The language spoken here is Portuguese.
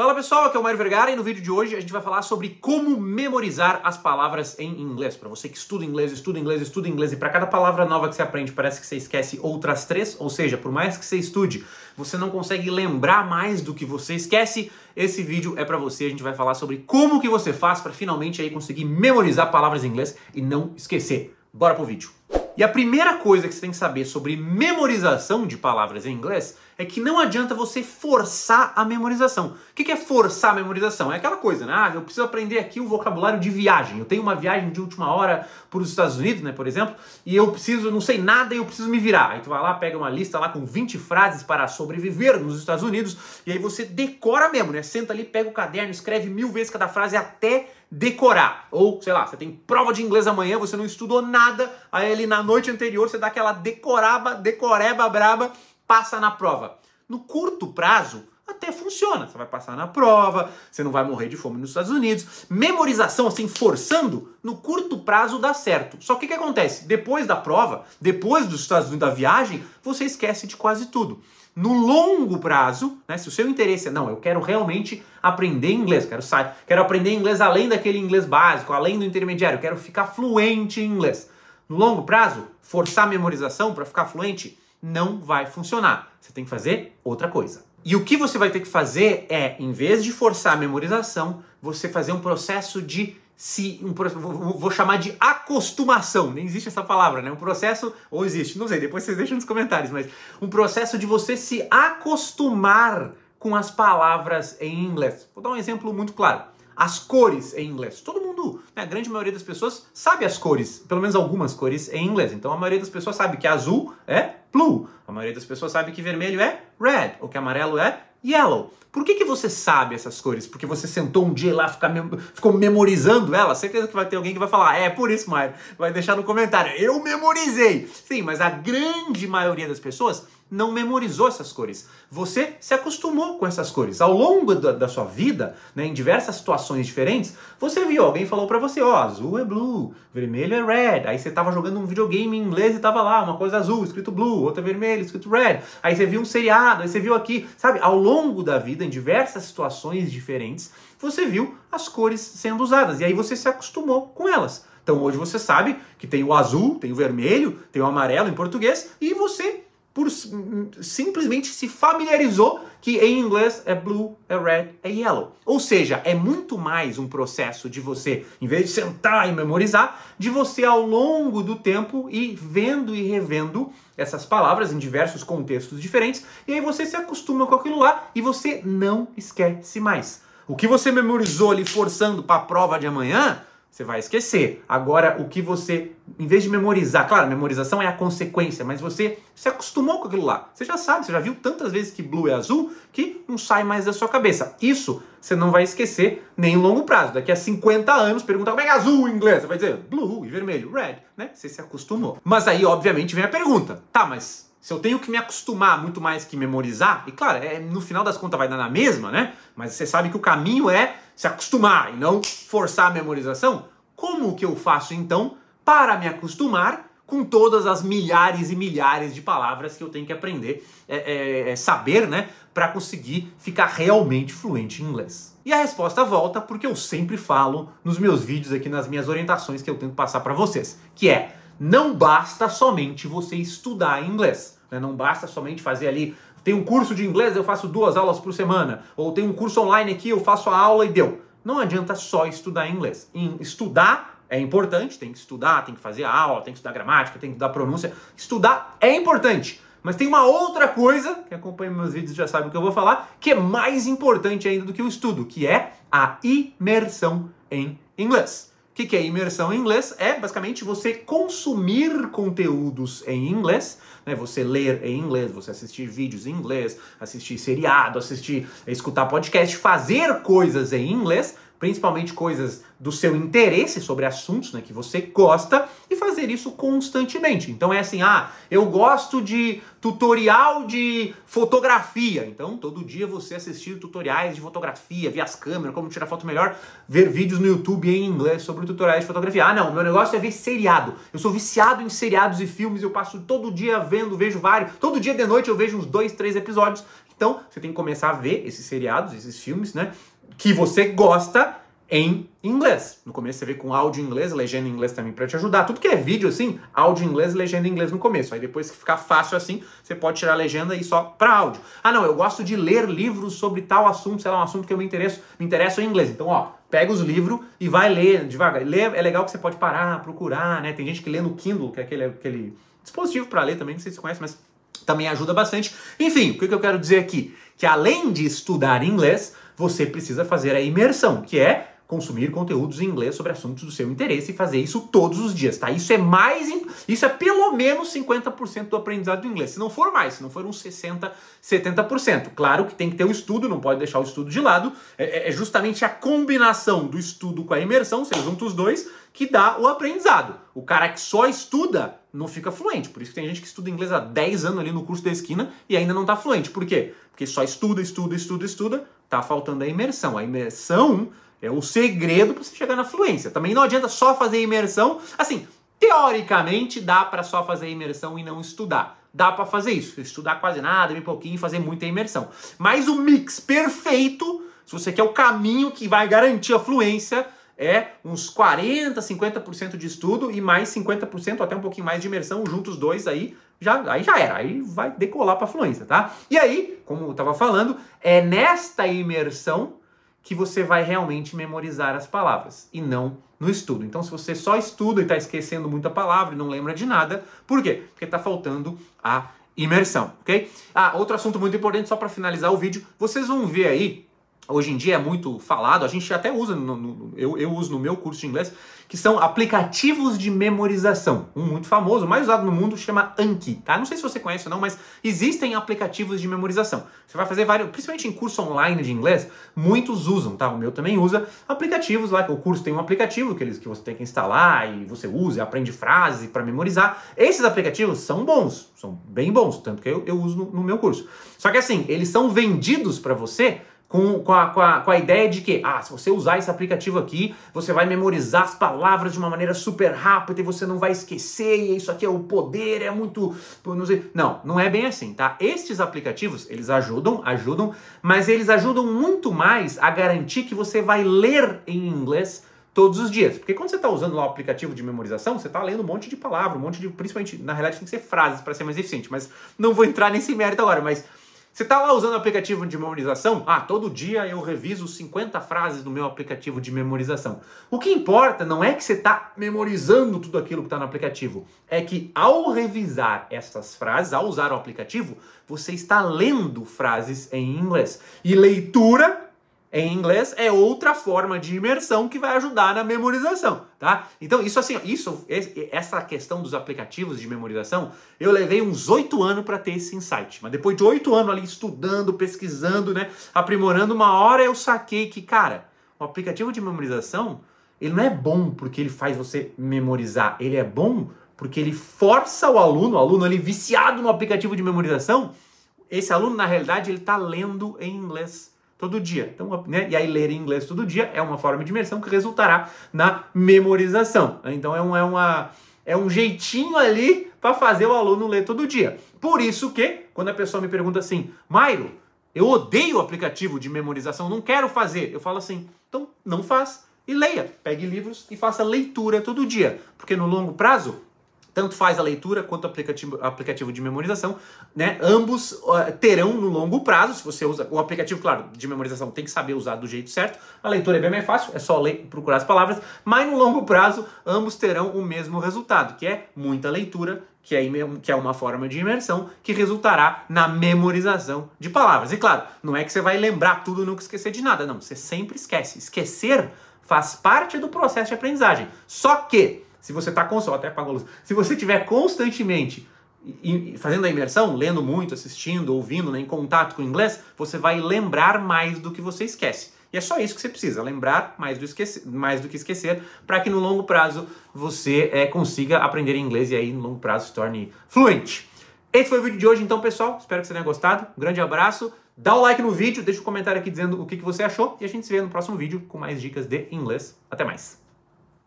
Fala pessoal, aqui é o Mário Vergara e no vídeo de hoje a gente vai falar sobre como memorizar as palavras em inglês. Para você que estuda inglês, estuda inglês, estuda inglês e para cada palavra nova que você aprende parece que você esquece outras três, ou seja, por mais que você estude, você não consegue lembrar mais do que você esquece. Esse vídeo é para você, a gente vai falar sobre como que você faz para finalmente aí conseguir memorizar palavras em inglês e não esquecer. Bora pro vídeo. E a primeira coisa que você tem que saber sobre memorização de palavras em inglês é que não adianta você forçar a memorização. O que é forçar a memorização? É aquela coisa, né? Ah, eu preciso aprender aqui o vocabulário de viagem. Eu tenho uma viagem de última hora para os Estados Unidos, né, por exemplo, e eu preciso, não sei nada e eu preciso me virar. Aí tu vai lá, pega uma lista lá com 20 frases para sobreviver nos Estados Unidos, e aí você decora mesmo, né? Senta ali, pega o caderno, escreve mil vezes cada frase até decorar. Ou, sei lá, você tem prova de inglês amanhã, você não estudou nada, aí ali na noite anterior você dá aquela decoraba, decoreba braba passa na prova. No curto prazo, até funciona. Você vai passar na prova, você não vai morrer de fome nos Estados Unidos. Memorização, assim, forçando, no curto prazo dá certo. Só que o que acontece? Depois da prova, depois dos Estados Unidos da viagem, você esquece de quase tudo. No longo prazo, né, se o seu interesse é, não, eu quero realmente aprender inglês, quero sair, quero aprender inglês além daquele inglês básico, além do intermediário, quero ficar fluente em inglês. No longo prazo, forçar a memorização para ficar fluente não vai funcionar. Você tem que fazer outra coisa. E o que você vai ter que fazer é, em vez de forçar a memorização, você fazer um processo de se um, vou chamar de acostumação, nem existe essa palavra, né? Um processo ou existe, não sei, depois vocês deixam nos comentários, mas um processo de você se acostumar com as palavras em inglês. Vou dar um exemplo muito claro. As cores em inglês. Todo mundo mundo, né, a grande maioria das pessoas sabe as cores, pelo menos algumas cores em inglês. Então a maioria das pessoas sabe que azul é blue, a maioria das pessoas sabe que vermelho é red, ou que amarelo é yellow. Por que, que você sabe essas cores? Porque você sentou um dia lá, mem ficou memorizando elas? Certeza que vai ter alguém que vai falar, é por isso, Mário. Vai deixar no comentário, eu memorizei. Sim, mas a grande maioria das pessoas não memorizou essas cores. Você se acostumou com essas cores. Ao longo da, da sua vida, né, em diversas situações diferentes, você viu alguém falou para você, ó, oh, azul é blue, vermelho é red. Aí você tava jogando um videogame em inglês e tava lá, uma coisa azul, escrito blue, outra vermelho, escrito red. Aí você viu um seriado, aí você viu aqui, sabe? Ao longo longo da vida, em diversas situações diferentes, você viu as cores sendo usadas e aí você se acostumou com elas. Então hoje você sabe que tem o azul, tem o vermelho, tem o amarelo em português e você por simplesmente se familiarizou que em inglês é blue, é red, é yellow. Ou seja, é muito mais um processo de você, em vez de sentar e memorizar, de você ao longo do tempo ir vendo e revendo essas palavras em diversos contextos diferentes, e aí você se acostuma com aquilo lá e você não esquece mais. O que você memorizou ali forçando para a prova de amanhã, você vai esquecer. Agora, o que você, em vez de memorizar, claro, memorização é a consequência, mas você se acostumou com aquilo lá. Você já sabe, você já viu tantas vezes que blue é azul que não sai mais da sua cabeça. Isso você não vai esquecer nem em longo prazo. Daqui a 50 anos, perguntar como é, é azul em inglês, você vai dizer blue e vermelho, red, né? Você se acostumou. Mas aí, obviamente, vem a pergunta: tá, mas se eu tenho que me acostumar muito mais que memorizar, e claro, é, no final das contas vai dar na mesma, né? Mas você sabe que o caminho é se acostumar e não forçar a memorização. Como que eu faço então para me acostumar com todas as milhares e milhares de palavras que eu tenho que aprender, é, é, é saber, né? Para conseguir ficar realmente fluente em inglês. E a resposta volta porque eu sempre falo nos meus vídeos aqui, nas minhas orientações que eu tento passar para vocês, que é não basta somente você estudar inglês. Né? Não basta somente fazer ali. Tem um curso de inglês, eu faço duas aulas por semana. Ou tem um curso online aqui, eu faço a aula e deu. Não adianta só estudar inglês. estudar é importante, tem que estudar, tem que fazer a aula, tem que estudar gramática, tem que estudar pronúncia. Estudar é importante. Mas tem uma outra coisa, que acompanha meus vídeos já sabe o que eu vou falar, que é mais importante ainda do que o estudo, que é a imersão em inglês. O que, que é imersão em inglês? É basicamente você consumir conteúdos em inglês, né? Você ler em inglês, você assistir vídeos em inglês, assistir seriado, assistir, escutar podcast, fazer coisas em inglês principalmente coisas do seu interesse sobre assuntos né, que você gosta, e fazer isso constantemente. Então é assim: ah, eu gosto de tutorial de fotografia. Então todo dia você assistir tutoriais de fotografia, ver as câmeras, como tirar foto melhor, ver vídeos no YouTube em inglês sobre tutoriais de fotografia. Ah, não, meu negócio é ver seriado. Eu sou viciado em seriados e filmes, eu passo todo dia vendo, vejo vários. Todo dia de noite eu vejo uns dois, três episódios. Então, você tem que começar a ver esses seriados, esses filmes, né? que você gosta em inglês. No começo você vê com áudio em inglês, legenda em inglês também para te ajudar. Tudo que é vídeo assim, áudio em inglês, legenda em inglês no começo. Aí depois que ficar fácil assim, você pode tirar a legenda e só para áudio. Ah, não, eu gosto de ler livros sobre tal assunto, sei lá, um assunto que eu me interesso, me interessa em inglês. Então, ó, pega os livros e vai ler devagar. Ler é legal que você pode parar, procurar, né? Tem gente que lê no Kindle, que é aquele, aquele dispositivo para ler também, não sei se você conhece, mas também ajuda bastante. Enfim, o que eu quero dizer aqui? Que além de estudar inglês, você precisa fazer a imersão, que é consumir conteúdos em inglês sobre assuntos do seu interesse e fazer isso todos os dias, tá? Isso é mais isso é pelo menos 50% do aprendizado do inglês. Se não for mais, se não for uns 60, 70%. Claro que tem que ter o estudo, não pode deixar o estudo de lado. É, é, é justamente a combinação do estudo com a imersão, você junta os dois, que dá o aprendizado. O cara que só estuda não fica fluente. Por isso que tem gente que estuda inglês há 10 anos ali no curso da esquina e ainda não está fluente. Por quê? Porque só estuda, estuda, estuda, estuda, Tá faltando a imersão. A imersão é o segredo para você chegar na fluência. Também não adianta só fazer imersão. Assim, teoricamente dá para só fazer imersão e não estudar. Dá para fazer isso, estudar quase nada, bem pouquinho, fazer muita imersão. Mas o mix perfeito, se você quer o caminho que vai garantir a fluência, é uns 40, 50% de estudo e mais 50% até um pouquinho mais de imersão, juntos dois aí já, aí já era, aí vai decolar para fluência, tá? E aí, como eu estava falando, é nesta imersão que você vai realmente memorizar as palavras e não no estudo. Então, se você só estuda e está esquecendo muita palavra e não lembra de nada, por quê? Porque está faltando a imersão, ok? Ah, outro assunto muito importante, só para finalizar o vídeo, vocês vão ver aí hoje em dia é muito falado, a gente até usa, no, no, eu, eu uso no meu curso de inglês, que são aplicativos de memorização. Um muito famoso, mais usado no mundo, chama Anki, tá? Não sei se você conhece ou não, mas existem aplicativos de memorização. Você vai fazer vários, principalmente em curso online de inglês, muitos usam, tá? O meu também usa aplicativos lá, que o curso tem um aplicativo que, eles, que você tem que instalar e você usa, aprende frases para memorizar. Esses aplicativos são bons, são bem bons, tanto que eu, eu uso no, no meu curso. Só que assim, eles são vendidos para você com, com, a, com, a, com a ideia de que, ah, se você usar esse aplicativo aqui, você vai memorizar as palavras de uma maneira super rápida e você não vai esquecer, e isso aqui é o poder, é muito. Não, sei. não, não é bem assim, tá? Estes aplicativos, eles ajudam, ajudam, mas eles ajudam muito mais a garantir que você vai ler em inglês todos os dias. Porque quando você está usando lá o aplicativo de memorização, você está lendo um monte de palavras um monte de. Principalmente, na realidade, tem que ser frases para ser mais eficiente. Mas não vou entrar nesse mérito agora. Mas você está lá usando o aplicativo de memorização? Ah, todo dia eu reviso 50 frases no meu aplicativo de memorização. O que importa não é que você está memorizando tudo aquilo que está no aplicativo, é que ao revisar essas frases, ao usar o aplicativo, você está lendo frases em inglês. E leitura em inglês é outra forma de imersão que vai ajudar na memorização, tá? Então, isso assim, isso essa questão dos aplicativos de memorização, eu levei uns oito anos para ter esse insight. Mas depois de oito anos ali estudando, pesquisando, né, aprimorando, uma hora eu saquei que, cara, o aplicativo de memorização, ele não é bom porque ele faz você memorizar, ele é bom porque ele força o aluno, o aluno ali viciado no aplicativo de memorização, esse aluno na realidade ele está lendo em inglês todo dia. Então, né? E aí ler em inglês todo dia é uma forma de imersão que resultará na memorização. Né? Então é, um, é, uma, é um jeitinho ali para fazer o aluno ler todo dia. Por isso que, quando a pessoa me pergunta assim, Mairo, eu odeio o aplicativo de memorização, não quero fazer. Eu falo assim, então não faz e leia. Pegue livros e faça leitura todo dia. Porque no longo prazo tanto faz a leitura quanto o aplicativo, aplicativo de memorização, né? Ambos uh, terão no longo prazo, se você usa o aplicativo, claro, de memorização tem que saber usar do jeito certo. A leitura é bem mais fácil, é só ler, procurar as palavras, mas no longo prazo ambos terão o mesmo resultado, que é muita leitura, que é, que é uma forma de imersão que resultará na memorização de palavras. E claro, não é que você vai lembrar tudo e nunca esquecer de nada, não, você sempre esquece. Esquecer faz parte do processo de aprendizagem. Só que se você está constantemente, até apagou a luz. Se você tiver constantemente fazendo a imersão, lendo muito, assistindo, ouvindo, né, em contato com o inglês, você vai lembrar mais do que você esquece. E é só isso que você precisa, lembrar mais do, esquecer, mais do que esquecer, para que no longo prazo você é, consiga aprender inglês e aí no longo prazo se torne fluente. Esse foi o vídeo de hoje, então, pessoal. Espero que você tenha gostado. Um grande abraço. Dá o like no vídeo, deixa o um comentário aqui dizendo o que, que você achou e a gente se vê no próximo vídeo com mais dicas de inglês. Até mais!